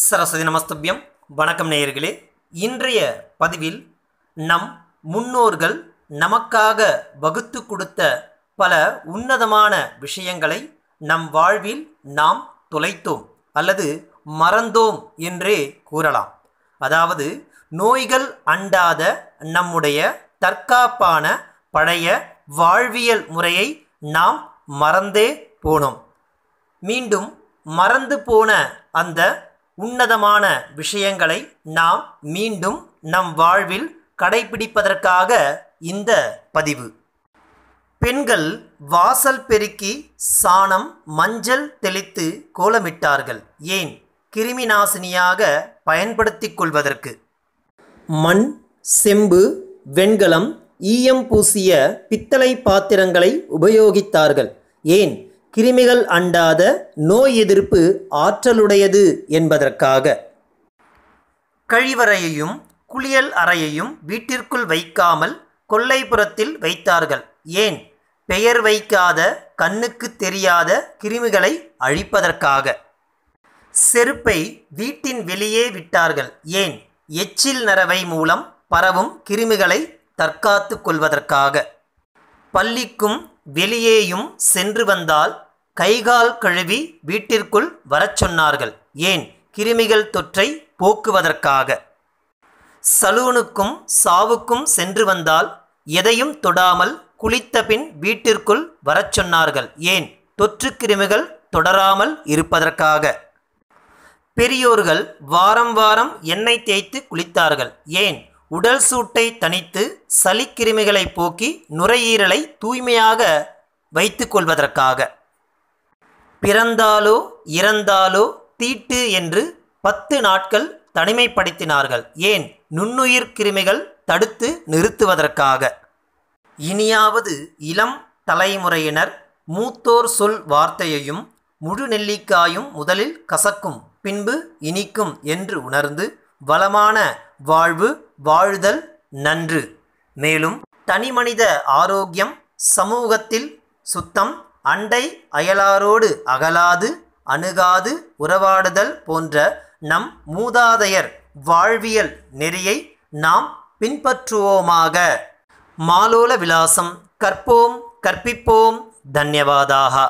சரஸ்வதி நமஸ்தபியம் வணக்கம் நேயர்களே இன்றைய பதிவில் நம் முன்னோர்கள் நமக்காக வகுத்து கொடுத்த பல உன்னதமான விஷயங்களை நம் வாழ்வில் நாம் தொலைத்தோம் அல்லது மறந்தோம் என்றே கூறலாம் அதாவது நோய்கள் அண்டாத நம்முடைய தற்காப்பான பழைய வாழ்வியல் முறையை நாம் மறந்தே போனோம் மீண்டும் மறந்து போன அந்த உன்னதமான விஷயங்களை நாம் மீண்டும் நம் வாழ்வில் கடைபிடிப்பதற்காக இந்த பதிவு பெண்கள் வாசல் பெருக்கி சாணம் மஞ்சள் தெளித்து கோலமிட்டார்கள் ஏன் கிருமி நாசினியாக பயன்படுத்திக் கொள்வதற்கு மண் செம்பு வெண்கலம் ஈயம் பூசிய பித்தளை பாத்திரங்களை உபயோகித்தார்கள் ஏன் கிருமிகள் அண்டாத நோய் எதிர்ப்பு ஆற்றலுடையது என்பதற்காக கழிவறையையும் குளியல் அறையையும் வீட்டிற்குள் வைக்காமல் கொல்லைப்புறத்தில் வைத்தார்கள் ஏன் பெயர் வைக்காத கண்ணுக்கு தெரியாத கிருமிகளை அழிப்பதற்காக செருப்பை வீட்டின் வெளியே விட்டார்கள் ஏன் எச்சில் நரவை மூலம் பரவும் கிருமிகளை தற்காத்து கொள்வதற்காக பள்ளிக்கும் வெளியேயும் சென்று வந்தால் கைகால் கழுவி வீட்டிற்குள் வரச் சொன்னார்கள் ஏன் கிருமிகள் தொற்றை போக்குவதற்காக சலூனுக்கும் சாவுக்கும் சென்று வந்தால் எதையும் தொடாமல் குளித்த பின் வீட்டிற்குள் வரச் சொன்னார்கள் ஏன் தொற்று கிருமிகள் தொடராமல் இருப்பதற்காக பெரியோர்கள் வாரம் வாரம் எண்ணெய் தேய்த்து குளித்தார்கள் ஏன் உடல் சூட்டை தணித்து சளிக்கிருமிகளை போக்கி நுரையீரலை தூய்மையாக வைத்துக் கொள்வதற்காக பிறந்தாலோ இறந்தாலோ தீட்டு என்று பத்து நாட்கள் தனிமைப்படுத்தினார்கள் ஏன் நுண்ணுயிர் கிருமிகள் தடுத்து நிறுத்துவதற்காக இனியாவது இளம் தலைமுறையினர் மூத்தோர் சொல் வார்த்தையையும் முழு நெல்லிக்காயும் முதலில் கசக்கும் பின்பு இனிக்கும் என்று உணர்ந்து வளமான வாழ்வு வாழ்தல் நன்று மேலும் தனிமனித ஆரோக்கியம் சமூகத்தில் சுத்தம் அண்டை அயலாரோடு அகலாது அணுகாது உறவாடுதல் போன்ற நம் மூதாதையர் வாழ்வியல் நெறியை நாம் பின்பற்றுவோமாக மாலோல விலாசம் கற்போம் கற்பிப்போம் தன்யவாதாக